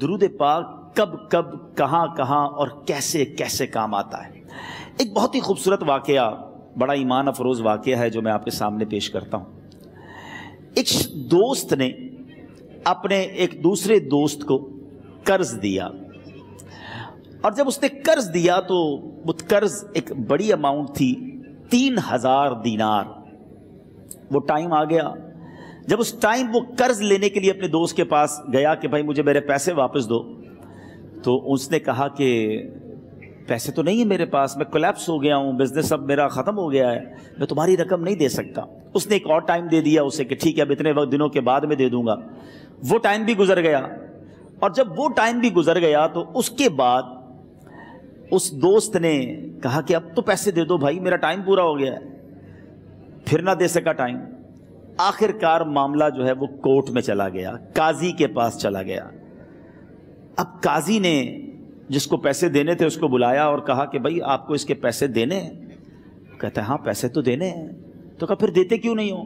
दरूद पाक कब कब कहाँ कहाँ और कैसे कैसे काम आता है एक बहुत ही खूबसूरत वाक़ बड़ा ईमान अफरोज़ वाक़ है जो मैं आपके सामने पेश करता हूँ एक दोस्त ने अपने एक दूसरे दोस्त को कर्ज दिया और जब उसने कर्ज दिया तो वो कर्ज एक बड़ी अमाउंट थी तीन हज़ार दीनार वो टाइम आ गया जब उस टाइम वो कर्ज लेने के लिए अपने दोस्त के पास गया कि भाई मुझे मेरे पैसे वापस दो तो उसने कहा कि पैसे तो नहीं है मेरे पास मैं कोलेप्स हो गया हूँ बिज़नेस अब मेरा ख़त्म हो गया है मैं तुम्हारी रकम नहीं दे सकता उसने एक और टाइम दे दिया उसे कि ठीक है अब इतने वक्त दिनों के बाद में दे दूंगा वो टाइम भी गुजर गया और जब वो टाइम भी गुजर गया तो उसके बाद उस दोस्त ने कहा कि अब तो पैसे दे दो भाई मेरा टाइम पूरा हो गया है फिर ना दे सका टाइम आखिरकार मामला जो है वो कोर्ट में चला गया काजी के पास चला गया अब काजी ने जिसको पैसे देने थे उसको बुलाया और कहा कि भाई आपको इसके पैसे देने हैं कहते हाँ पैसे तो देने हैं तो कहा फिर देते क्यों नहीं हो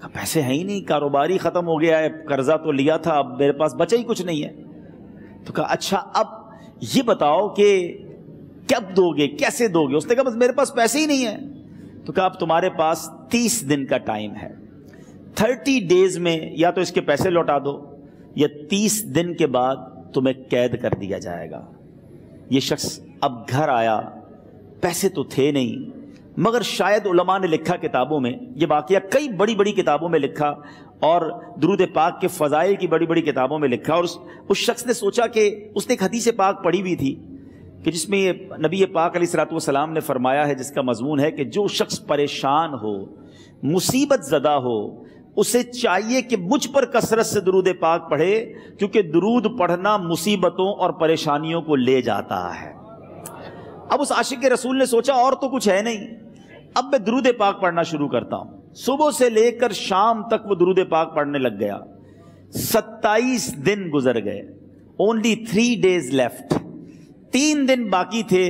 कहा पैसे हैं ही नहीं कारोबारी ख़त्म हो गया है कर्जा तो लिया था अब मेरे पास बचा ही कुछ नहीं है तो कहा अच्छा अब ये बताओ कि कब दोगे कैसे दोगे उसने कहा बस मेरे पास पैसे ही नहीं है तो कहा अब तुम्हारे पास तीस दिन का टाइम है थर्टी डेज में या तो इसके पैसे लौटा दो या तीस दिन के बाद तुम्हें कैद कर दिया जाएगा ये शख्स अब घर आया पैसे तो थे नहीं मगर शायद उलमा ने लिखा किताबों में ये वाक़ कई बड़ी बड़ी किताबों में लिखा और दरूद पाक के फ़ज़ाइल की बड़ी बड़ी किताबों में लिखा और उस उस शख्स ने सोचा कि उसने एक हदीस पाक पढ़ी हुई थी कि जिसमें ये नबी पाक अली सलातम ने फरमाया है जिसका मजमून है कि जो शख्स परेशान हो मुसीबत ज़दा हो उसे चाहिए कि मुझ पर कसरत से दरूद पाक पढ़े क्योंकि दरूद पढ़ना मुसीबतों और परेशानियों को ले जाता है अब उस आशिक के रसूल ने सोचा और तो कुछ है नहीं अब मैं दरूद पाक पढ़ना शुरू करता हूं सुबह से लेकर शाम तक वो दरूद पाक पढ़ने लग गया सत्ताईस दिन गुजर गए ओनली थ्री डेज लेफ्ट तीन दिन बाकी थे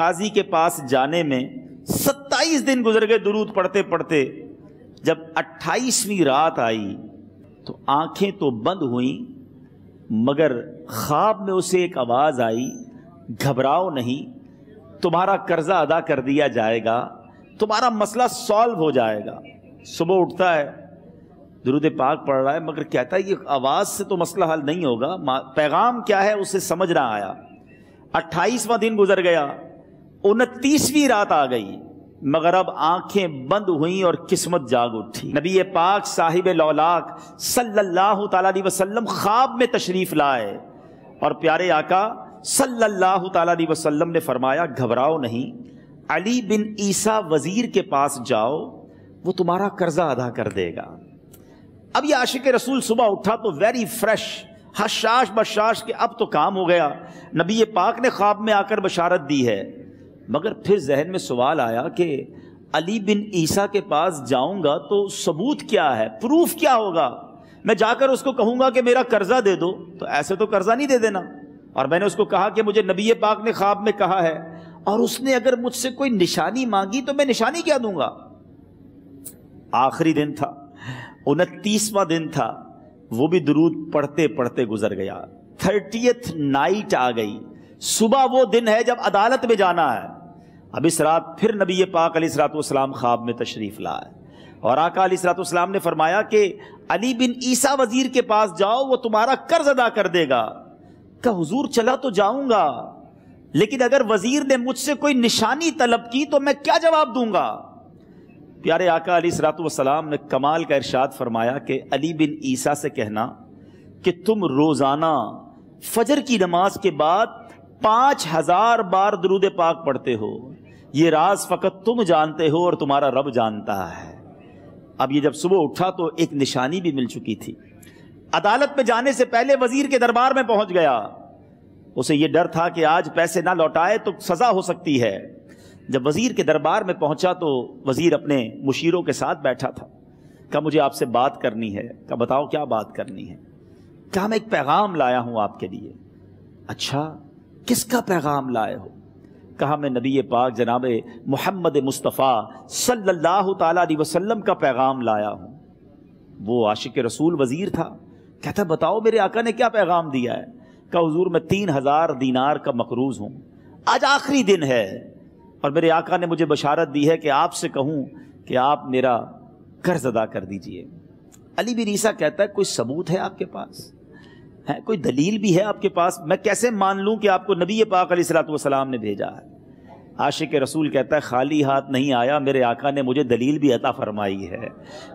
काजी के पास जाने में सत्ताईस दिन गुजर गए दुरूद पढ़ते पढ़ते जब 28वीं रात आई तो आंखें तो बंद हुई मगर ख्वाब में उसे एक आवाज़ आई घबराओ नहीं तुम्हारा कर्ज़ा अदा कर दिया जाएगा तुम्हारा मसला सॉल्व हो जाएगा सुबह उठता है दरुद पाक पढ़ रहा है मगर कहता है ये आवाज़ से तो मसला हल नहीं होगा पैगाम क्या है उसे समझ ना आया अट्ठाईसवां दिन गुजर गया उनतीसवीं रात आ गई मगर अब आंखें बंद हुई और किस्मत जाग उठी नबी पाक साहिब लौलाक सल्लल्लाहु अलैहि वसल्लम ख्वाब में तशरीफ लाए और प्यारे आका सल्लल्लाहु अलैहि वसल्लम ने फरमाया घबराओ नहीं अली बिन ईसा वज़ीर के पास जाओ वो तुम्हारा कर्जा अदा कर देगा अब ये आशिक रसूल सुबह उठा तो वेरी फ्रेश हशाश बशाश के अब तो काम हो गया नबी पाक ने ख्वाब में आकर बशारत दी है मगर फिर जहन में सवाल आया कि अली बिन ईसा के पास जाऊंगा तो सबूत क्या है प्रूफ क्या होगा मैं जाकर उसको कहूंगा कि मेरा कर्जा दे दो तो ऐसे तो कर्जा नहीं दे देना और मैंने उसको कहा कि मुझे नबी पाक ने ख्वाब में कहा है और उसने अगर मुझसे कोई निशानी मांगी तो मैं निशानी क्या दूंगा आखिरी दिन था उनतीसवां दिन था वो भी दरूद पढ़ते पढ़ते गुजर गया थर्टियथ नाइट आ गई सुबह वो दिन है जब अदालत में जाना है अब इस रात फिर नबी पाक अली ख्वाब में तशरीफ़ लाए और आका अली सलातम ने फरमाया कि अली बिन ईसा वज़ीर के पास जाओ वो तुम्हारा कर्ज अदा कर देगा का हजूर चला तो जाऊंगा लेकिन अगर वज़ीर ने मुझसे कोई निशानी तलब की तो मैं क्या जवाब दूंगा प्यारे आका अली सलातम ने कमाल का इरशाद फरमाया कि अली बिन ईसा से कहना कि तुम रोज़ाना फजर की नमाज के बाद पांच हज़ार बार दरूद पाक पढ़ते हो ये राज फ़कत तुम जानते हो और तुम्हारा रब जानता है अब ये जब सुबह उठा तो एक निशानी भी मिल चुकी थी अदालत में जाने से पहले वजीर के दरबार में पहुंच गया उसे यह डर था कि आज पैसे ना लौटाए तो सज़ा हो सकती है जब वज़ीर के दरबार में पहुंचा तो वज़ीर अपने मुशीरों के साथ बैठा था क्या मुझे आपसे बात करनी है क्या बताओ क्या बात करनी है क्या मैं एक पैगाम लाया हूं आपके लिए अच्छा किसका पैगाम लाए हो कहा मैं नबी पाक जनाब मोहम्मद मुस्तफ़ा सल्लल्लाहु अलैहि वसल्लम का पैगाम लाया हूँ वो आशिक रसूल वज़ीर था कहता बताओ मेरे आका ने क्या पैगाम दिया है कहा हजूर मैं तीन हज़ार दीनार का मकरूज़ हूँ आज आखिरी दिन है और मेरे आका ने मुझे बशारत दी है कि आपसे कहूँ कि आप मेरा कर्ज अदा कर दीजिए अली बिन ईसा कहता है कोई सबूत है आपके पास है कोई दलील भी है आपके पास मैं कैसे मान लूं कि आपको नबी पाक सलाम ने भेजा है आशिक रसूल कहता है खाली हाथ नहीं आया मेरे आका ने मुझे दलील भी अता फरमाई है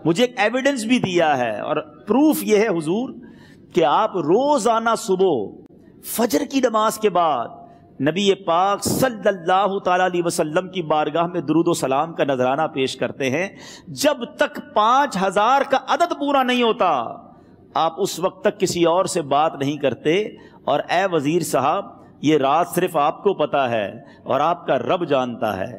मुझे एक एविडेंस भी दिया है और प्रूफ यह है हुजूर कि आप रोज़ाना सुबह फजर की नमाज के बाद नबी पाक सल्लल्लाहु सल्ला वसल्लम की बारगाह में दरुद सलाम का नजराना पेश करते हैं जब तक पाँच हज़ार का अदद पूरा नहीं होता आप उस वक्त तक किसी और से बात नहीं करते और ए वज़ीर साहब ये रात सिर्फ आपको पता है और आपका रब जानता है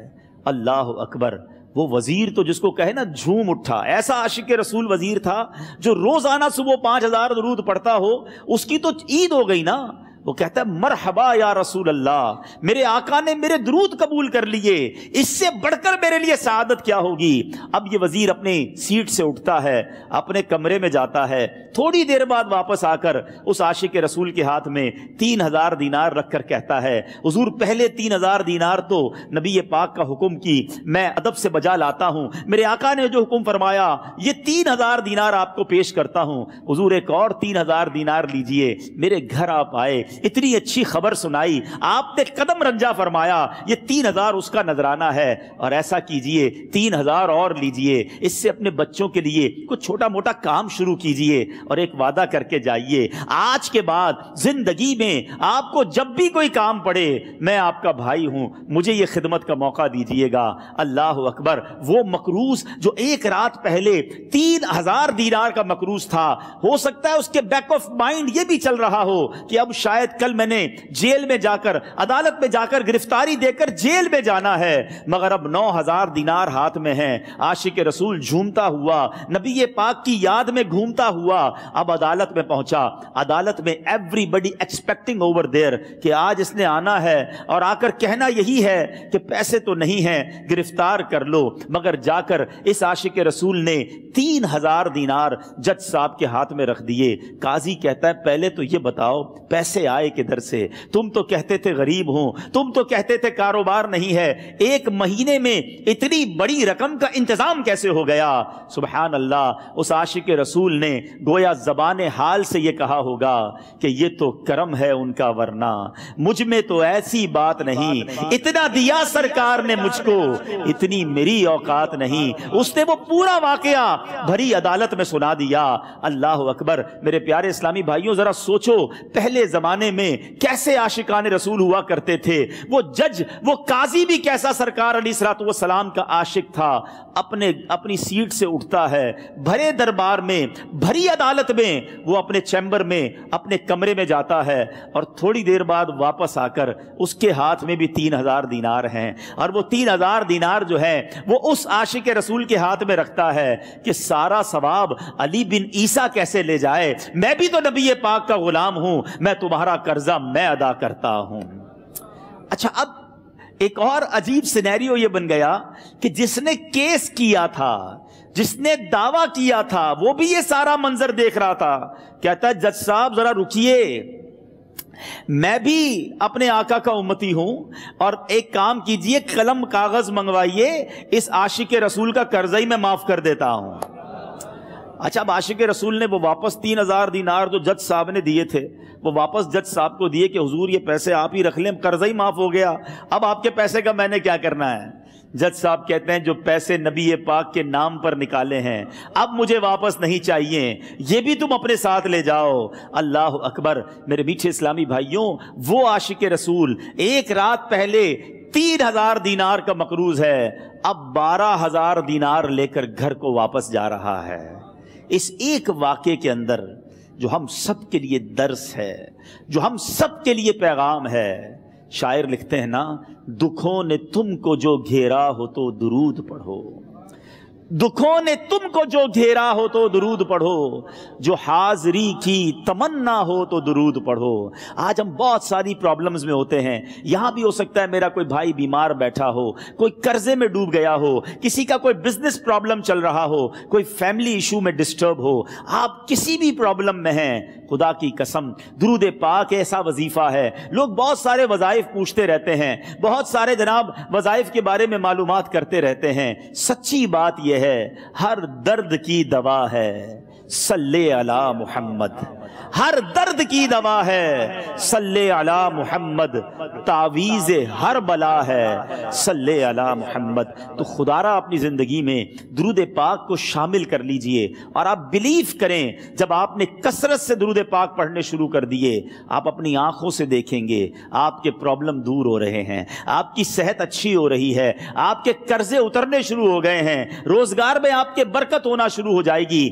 अल्लाह अकबर वो वजीर तो जिसको कहे ना झूम उठा ऐसा आशिक रसूल वजीर था जो रोजाना सुबह पांच हजार दरूद पढ़ता हो उसकी तो ईद हो गई ना वो कहता है मरहबा या रसूल अल्लाह मेरे आका ने मेरे दरूद कबूल कर लिए इससे बढ़कर मेरे लिए शहादत क्या होगी अब ये वजीर अपनी सीट से उठता है अपने कमरे में जाता है थोड़ी देर बाद वापस आकर उस आशिक रसूल के हाथ में तीन हजार दीनार रखकर कहता है हजूर पहले तीन हजार दीनार तो नबी पाक का हुक्म की मैं अदब से बजा लाता हूँ मेरे आका ने जो हुक्म फरमाया ये तीन हजार दीनार आपको पेश करता हूँ हजूर एक और तीन हजार दीनार लीजिए मेरे घर आप आए इतनी अच्छी खबर सुनाई आपने कदम रंजा फरमाया ये तीन हजार उसका नजराना है और ऐसा कीजिए तीन हजार और लीजिए इससे अपने बच्चों के लिए कुछ छोटा मोटा काम शुरू कीजिए और एक वादा करके जाइए आज के बाद जिंदगी में आपको जब भी कोई काम पड़े मैं आपका भाई हूं मुझे ये खिदमत का मौका दीजिएगा अल्लाह अकबर वो मकरूज जो एक रात पहले तीन हजार दीदार का मकरूज था हो सकता है उसके बैक ऑफ माइंड ये भी चल रहा हो कि अब शायद शायद कल मैंने जेल में जाकर अदालत में जाकर गिरफ्तारी देकर जेल में जाना है मगर अब नौ हजार दिनार हाथ में है आशिक रसूल झूमता हुआ नबी पाक की याद में घूमता हुआ अब अदालत में पहुंचा अदालत में एवरीबडी एक्सपेक्टिंग ओवर देर कि आज इसने आना है और आकर कहना यही है कि पैसे तो नहीं है गिरफ्तार कर लो मगर जाकर इस आशिक रसूल ने तीन हजार दिनार जज साहब के हाथ में रख दिए काजी कहता है पहले तो ये बताओ पैसे आए किधर से तुम तो कहते थे गरीब हो तुम तो कहते थे कारोबार नहीं है एक महीने में इतनी बड़ी रकम का इंतजाम कैसे हो गया सुबह अल्लाह उस आशिक रसूल ने गोया जबान हाल से यह कहा होगा कि यह तो करम है उनका वरना मुझ में तो ऐसी बात नहीं इतना दिया सरकार ने मुझको इतनी मेरी औकात नहीं उसने वो पूरा वाकया भरी अदालत में सुना दिया अल्लाह अकबर मेरे प्यारे इस्लामी भाइयों जरा सोचो पहले जमाने जमाने में कैसे आशिकान रसूल हुआ करते थे वो जज वो काजी भी कैसा सरकार अली सलाम का आशिक था अपने अपनी सीट से उठता है भरे दरबार में भरी अदालत में वो अपने चैम्बर में अपने कमरे में जाता है और थोड़ी देर बाद वापस आकर उसके हाथ में भी तीन हजार दीनार हैं और वो तीन हजार दीनार जो है वो उस आशिक रसूल के हाथ में रखता है कि सारा सवाब अली बिन ईसा कैसे ले जाए मैं भी तो नबी पाक का गुलाम हूं मैं तुम्हारा सारा कर्जा मैं अदा करता हूं अच्छा अब एक और अजीब सिनेरियो ये बन गया कि जिसने केस किया था जिसने दावा किया था वो भी ये सारा मंजर देख रहा था कहता है जज साहब जरा रुकिए मैं भी अपने आका का उम्मती हूं और एक काम कीजिए कलम कागज मंगवाइए इस आशिक रसूल का कर्जा ही मैं माफ कर देता हूं अच्छा अब आशिक रसूल ने वो वापस तीन हजार दिनार जो जज साहब ने दिए थे वो वापस जज साहब को दिए कि हुजूर ये पैसे आप ही रख लें कर्जा ही माफ़ हो गया अब आपके पैसे का मैंने क्या करना है जज साहब कहते हैं जो पैसे नबी पाक के नाम पर निकाले हैं अब मुझे वापस नहीं चाहिए ये भी तुम अपने साथ ले जाओ अल्लाह अकबर मेरे मीठे इस्लामी भाइयों वो आशिक रसूल एक रात पहले तीन हजार दीनार का मकरूज है अब बारह हजार दीनार लेकर घर को वापस जा रहा है इस एक वाक्य के अंदर जो हम सब के लिए दर्स है जो हम सब के लिए पैगाम है शायर लिखते हैं ना दुखों ने तुमको जो घेरा हो तो दुरूद पढ़ो दुखों ने तुमको जो घेरा हो तो दरूद पढ़ो जो हाजरी की तमन्ना हो तो दुरूद पढ़ो आज हम बहुत सारी प्रॉब्लम्स में होते हैं यहां भी हो सकता है मेरा कोई भाई बीमार बैठा हो कोई कर्जे में डूब गया हो किसी का कोई बिजनेस प्रॉब्लम चल रहा हो कोई फैमिली इशू में डिस्टर्ब हो आप किसी भी प्रॉब्लम में हैं खुदा की कसम दुरूद पाक ऐसा वजीफा है लोग बहुत सारे वजायफ पूछते रहते हैं बहुत सारे जनाब वजायफ के बारे में मालूम करते रहते हैं सच्ची बात यह है हर दर्द की दवा है सल्ले अला मोहम्मद हर दर्द की दवा है सल्ले अला मोहम्मद तावीज़ हर बला है सल्ले अला मोहम्मद तो खुदारा अपनी ज़िंदगी में दरूद पाक को शामिल कर लीजिए और आप बिलीव करें जब आपने कसरत से दरूद पाक पढ़ने शुरू कर दिए आप अपनी आंखों से देखेंगे आपके प्रॉब्लम दूर हो रहे हैं आपकी सेहत अच्छी हो रही है आपके कर्जे उतरने शुरू हो गए हैं रोज़गार में आपके बरकत होना शुरू हो जाएगी